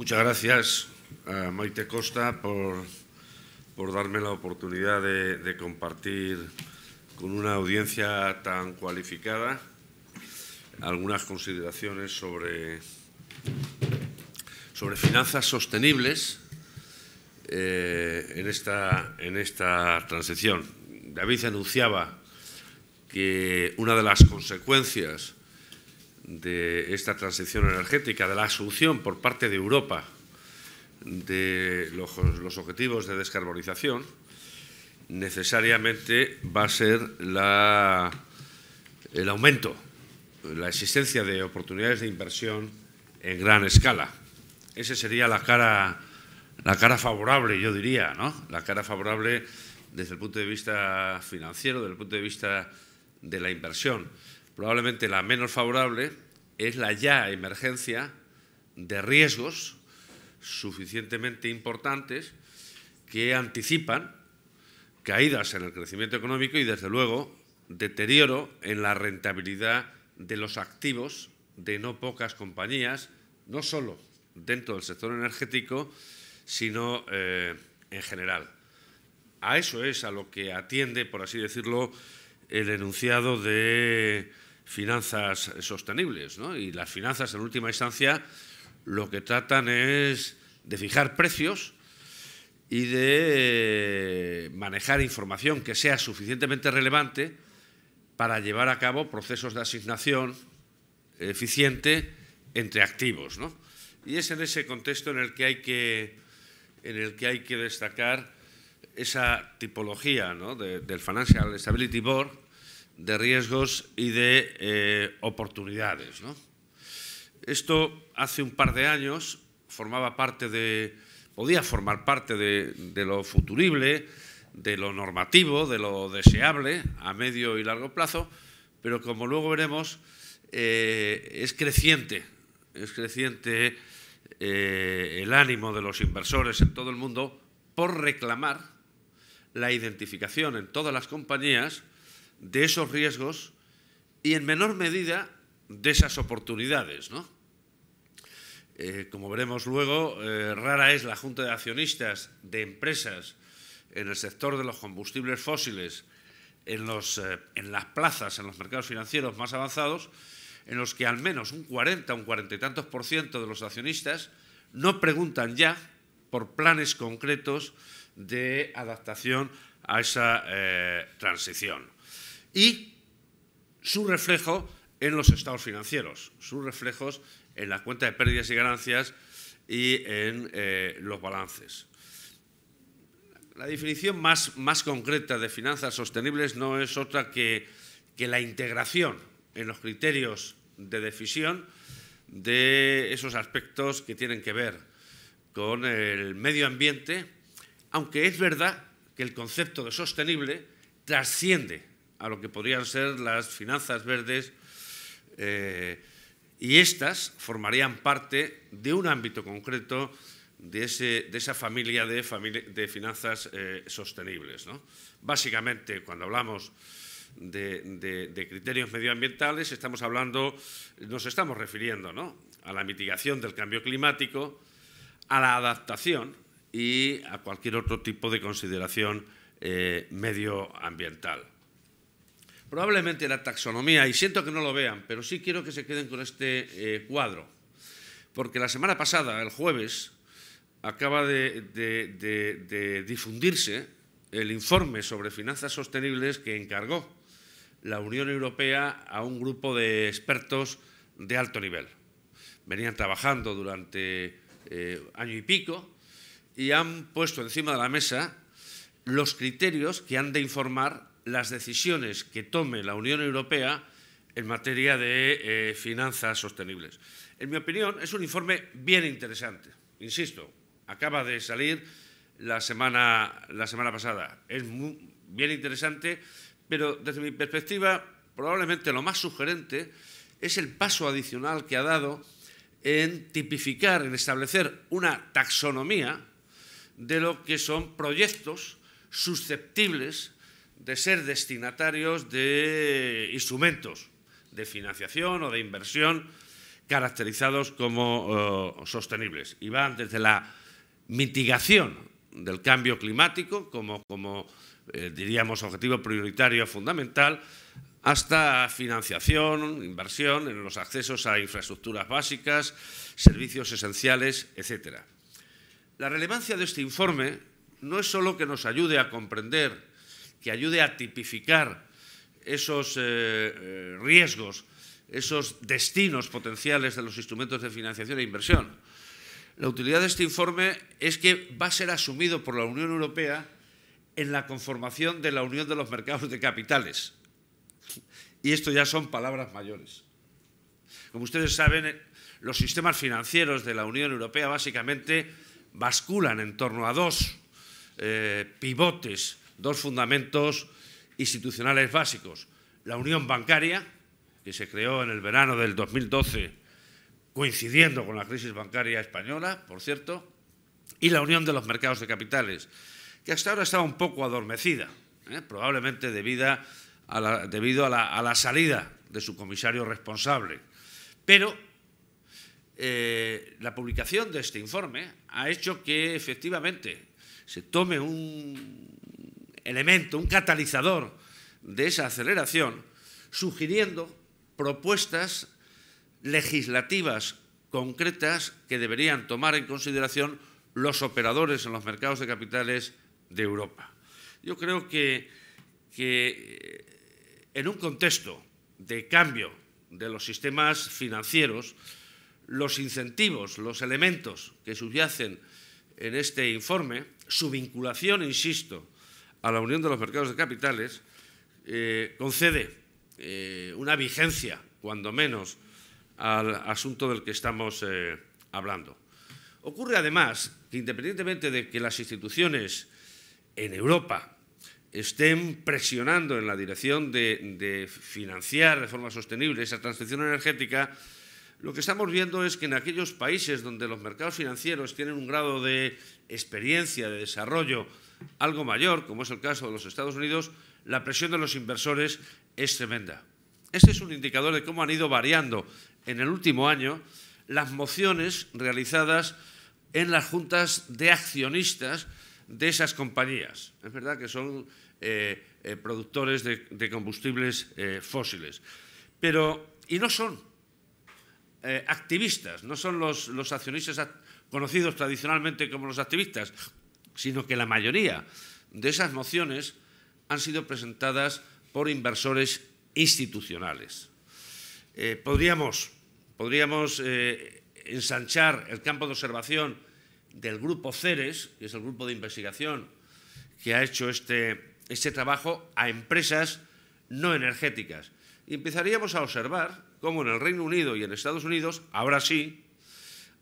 Muchas gracias a Maite Costa por, darme la oportunidad de, compartir con una audiencia tan cualificada algunas consideraciones sobre, sobre finanzas sostenibles eh, en esta transición. David anunciaba que una de las consecuencias de esta transición energética, de la asunción por parte de Europa de los, objetivos de descarbonización, necesariamente va a ser el aumento, la existencia de oportunidades de inversión en gran escala. Esa sería la cara, la cara favorable, yo diría, ¿no? la cara favorable desde el punto de vista financiero, desde el punto de vista de la inversión. Probablemente la menos favorable es la ya emergencia de riesgos suficientemente importantes que anticipan caídas en el crecimiento económico y, desde luego, deterioro en la rentabilidad de los activos de no pocas compañías, no solo dentro del sector energético, sino eh, en general. A eso es a lo que atiende, por así decirlo, el enunciado de finanzas sostenibles. ¿no? Y las finanzas, en última instancia, lo que tratan es de fijar precios y de manejar información que sea suficientemente relevante para llevar a cabo procesos de asignación eficiente entre activos. ¿no? Y es en ese contexto en el que hay que, en el que, hay que destacar esa tipología del Financial Stability Board, de riesgos y de eh, oportunidades. Esto hace un par de años formaba parte de, podía formar parte de, lo futurible, de lo normativo, de lo deseable a medio y largo plazo, pero como luego veremos, eh, es creciente, es creciente eh, el ánimo de los inversores en todo el mundo por reclamar la identificación en todas las compañías de esos riesgos y en menor medida de esas oportunidades. Eh, como veremos luego, eh, rara es la Junta de Accionistas de empresas en el sector de los combustibles fósiles, en, eh, las plazas, en los mercados financieros más avanzados, en los que al menos un 40, un cuarenta y tantos por ciento de los accionistas no preguntan ya por planes concretos de adaptación a esa transición y su reflejo en los estados financieros, sus reflejos en la cuenta de pérdidas y ganancias y en eh, los balances. La definición más, más, concreta de finanzas sostenibles no es otra que, que la integración en los criterios de decisión de esos aspectos que tienen que ver con el medio ambiente, aunque es verdad que el concepto de sostenible trasciende a lo que podrían ser las finanzas verdes eh, y estas formarían parte de un ámbito concreto de, esa familia de, finanzas eh, sostenibles. Básicamente, cuando hablamos de, criterios medioambientales, estamos hablando, nos estamos refiriendo a la mitigación del cambio climático, a la adaptación y a cualquier otro tipo de consideración eh, medioambiental probablemente la taxonomía, y siento que no lo vean, pero sí quiero que se queden con este eh, cuadro, porque la semana pasada, el jueves, acaba de, difundirse el informe sobre finanzas sostenibles que encargó la Unión Europea a un grupo de expertos de alto nivel. Venían trabajando durante eh, año y pico y han puesto encima de la mesa los criterios que han de informar las decisiones que tome la Unión Europea en materia de eh, finanzas sostenibles. En mi opinión, es un informe bien interesante. Insisto, acaba de salir la semana, la semana pasada. Es muy, bien interesante, pero desde mi perspectiva, probablemente lo más sugerente es el paso adicional que ha dado en tipificar, en establecer una taxonomía de lo que son proyectos susceptibles de ser destinatarios de instrumentos de financiación o de inversión caracterizados como eh, sostenibles y van desde la mitigación del cambio climático como, como eh, diríamos objetivo prioritario fundamental hasta financiación, inversión en los accesos a infraestructuras básicas, servicios esenciales, etc. La relevancia de este informe no es solo que nos ayude a comprender que ayude a tipificar esos eh, eh, riesgos, esos destinos potenciales de los instrumentos de financiación e inversión. La utilidad de este informe es que va a ser asumido por la Unión Europea en la conformación de la Unión de los Mercados de Capitales. Y esto ya son palabras mayores. Como ustedes saben, los sistemas financieros de la Unión Europea básicamente basculan en torno a dos eh, pivotes dos fundamentos institucionales básicos. La unión bancaria, que se creó en el verano del 2012, coincidiendo con la crisis bancaria española, por cierto, y la unión de los mercados de capitales, que hasta ahora estaba un poco adormecida, ¿eh? probablemente debido, a, la, salida de su comisario responsable. Pero eh, la publicación de este informe ha hecho que efectivamente se tome un, elemento, un catalizador de esa aceleración, sugiriendo propuestas legislativas concretas que deberían tomar en consideración los operadores en los mercados de capitales de Europa. Yo creo que eh, en un contexto de cambio de los sistemas financieros, los incentivos, los elementos que subyacen en este informe, su vinculación, insisto, a la Unión de los Mercados de Capitales eh, concede eh, una vigencia, cuando menos, al asunto del que estamos eh, hablando. Ocurre además que independientemente de que las instituciones en Europa estén presionando en la dirección de, de, financiar de forma sostenible esa transición energética, lo que estamos viendo es que en aquellos países donde los mercados financieros tienen un grado de experiencia, de desarrollo algo mayor, como es el caso de los Estados Unidos, la presión de los inversores es tremenda. Ese es un indicador de cómo han ido variando en el último año las mociones realizadas en las juntas de accionistas de esas compañías. Es verdad que son eh, eh, productores de, combustibles eh, fósiles. Pero, y no son activistas, no son los accionistas conocidos tradicionalmente como los activistas, sino que la mayoría de esas mociones han sido presentadas por inversores institucionales. Eh, podríamos, eh, ensanchar el campo de observación del grupo CERES, que es el grupo de investigación que ha hecho este, este trabajo, a empresas no energéticas. Y empezaríamos a observar cómo en el Reino Unido y en Estados Unidos, ahora sí,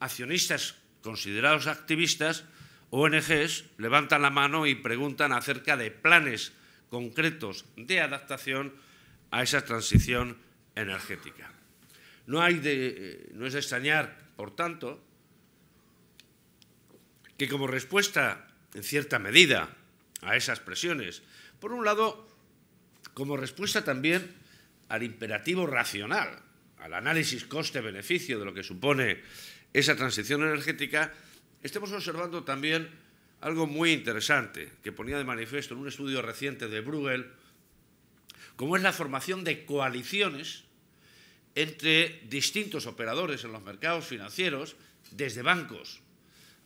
accionistas considerados activistas ONGs levantan la mano y preguntan acerca de planes concretos de adaptación a esa transición energética. Eh, no, es de extrañar, por tanto, que como respuesta, en cierta medida, a esas presiones, por un lado, como respuesta también al imperativo racional, al análisis coste-beneficio de lo que supone esa transición energética, estemos observando también algo muy interesante que ponía de manifiesto en un estudio reciente de Bruegel, como es la formación de coaliciones entre distintos operadores en los mercados financieros, desde bancos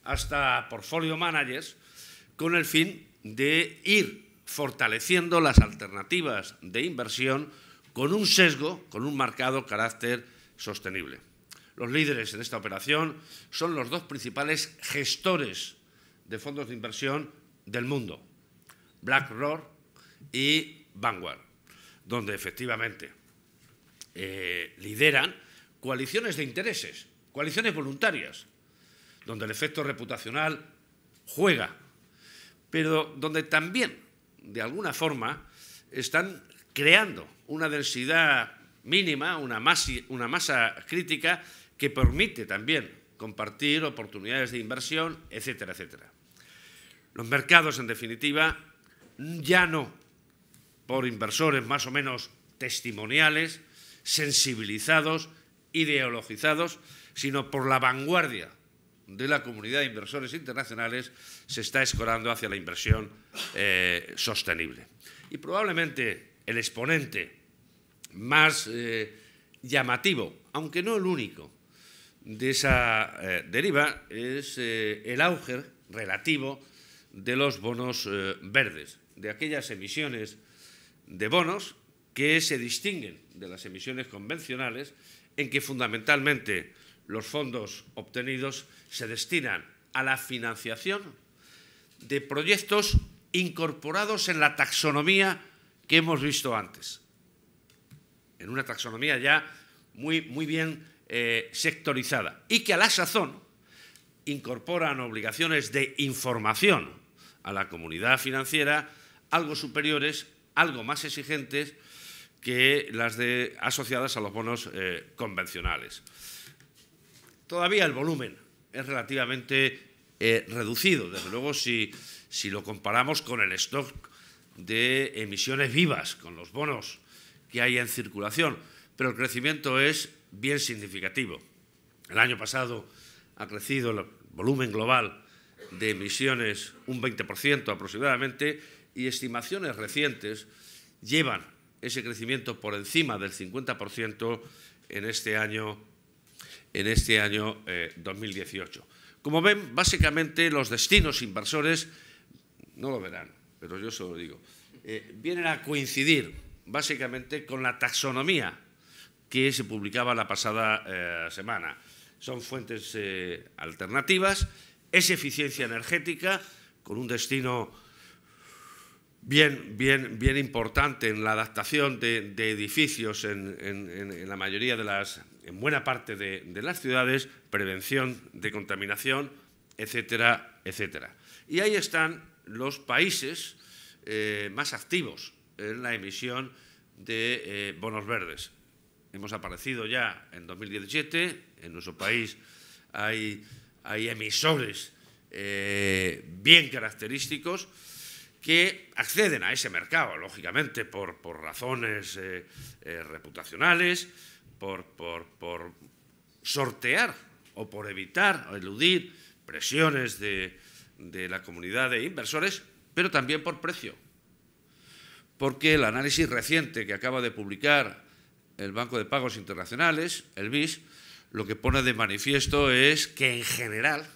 hasta portfolio managers, con el fin de ir fortaleciendo las alternativas de inversión con un sesgo, con un marcado carácter sostenible. Los líderes en esta operación son los dos principales gestores de fondos de inversión del mundo, BlackRock y Vanguard, donde efectivamente eh, lideran coaliciones de intereses, coaliciones voluntarias, donde el efecto reputacional juega, pero donde también, de alguna forma, están creando una densidad mínima, una masa crítica que permite también compartir oportunidades de inversión, etcétera, etcétera. Los mercados, en definitiva, ya no por inversores más o menos testimoniales, sensibilizados, ideologizados, sino por la vanguardia de la comunidad de inversores internacionales se está escorando hacia la inversión eh, sostenible. Y probablemente el exponente más eh, llamativo, aunque no el único, de esa eh, deriva es eh, el auge relativo de los bonos eh, verdes, de aquellas emisiones de bonos que se distinguen de las emisiones convencionales en que fundamentalmente los fondos obtenidos se destinan a la financiación de proyectos incorporados en la taxonomía que hemos visto antes, en una taxonomía ya muy, muy bien eh, sectorizada y que a la sazón incorporan obligaciones de información a la comunidad financiera algo superiores, algo más exigentes que las asociadas a los bonos eh, convencionales. Todavía el volumen es relativamente eh, reducido, desde luego si lo comparamos con el stock de emisiones vivas, con los bonos que hay en circulación, pero el crecimiento es bien significativo. El año pasado ha crecido el volumen global de emisiones un 20% aproximadamente y estimaciones recientes llevan ese crecimiento por encima del 50% en este año, en este año 2018. Eh, Como ven, básicamente los destinos inversores, no lo verán, pero yo solo lo digo, eh, vienen a coincidir básicamente con la taxonomía que se publicaba la pasada eh, semana. Son fuentes eh, alternativas, es eficiencia energética, con un destino bien, bien, bien importante en la adaptación de, edificios en, la mayoría de las, en buena parte de, las ciudades, prevención de contaminación, etcétera, etcétera. Y ahí están los países eh, más activos en la emisión de bonos verdes hemos aparecido ya en 2017, en nuestro país hay, emisores eh, bien característicos que acceden a ese mercado, lógicamente, por, razones eh, eh, reputacionales, por, sortear o por evitar o eludir presiones de la comunidad de inversores, pero también por precio. Porque el análisis reciente que acaba de publicar el Banco de Pagos Internacionales, el BIS, lo que pone de manifiesto es que en general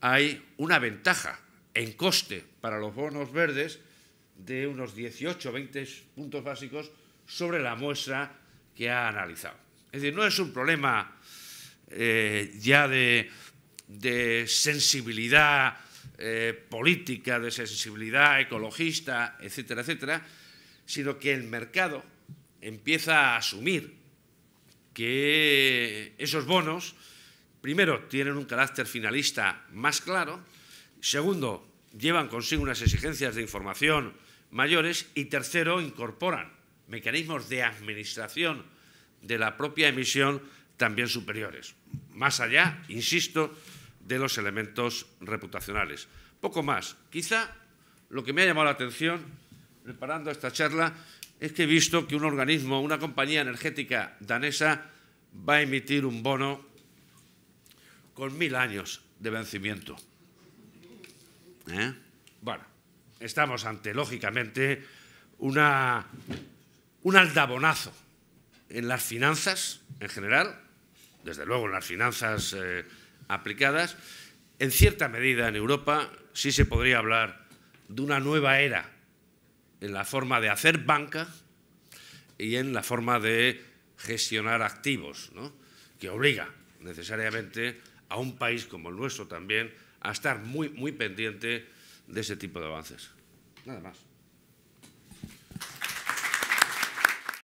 hay una ventaja en coste para los bonos verdes de unos 18 o 20 puntos básicos sobre la muestra que ha analizado. Es decir, no es un problema eh, ya de, sensibilidad eh, política, de sensibilidad ecologista, etcétera, etcétera, sino que el mercado empieza a asumir que esos bonos, primero, tienen un carácter finalista más claro, segundo, llevan consigo unas exigencias de información mayores y tercero, incorporan mecanismos de administración de la propia emisión también superiores, más allá, insisto, de los elementos reputacionales. Poco más. Quizá lo que me ha llamado la atención, preparando esta charla, es que he visto que un organismo, una compañía energética danesa, va a emitir un bono con mil años de vencimiento. ¿Eh? Bueno, estamos ante, lógicamente, un aldabonazo en las finanzas en general, desde luego en las finanzas eh, aplicadas. En cierta medida, en Europa sí se podría hablar de una nueva era en la forma de hacer banca y en la forma de gestionar activos, que obliga necesariamente a un país como el nuestro también a estar muy, muy pendiente de ese tipo de avances. Nada más.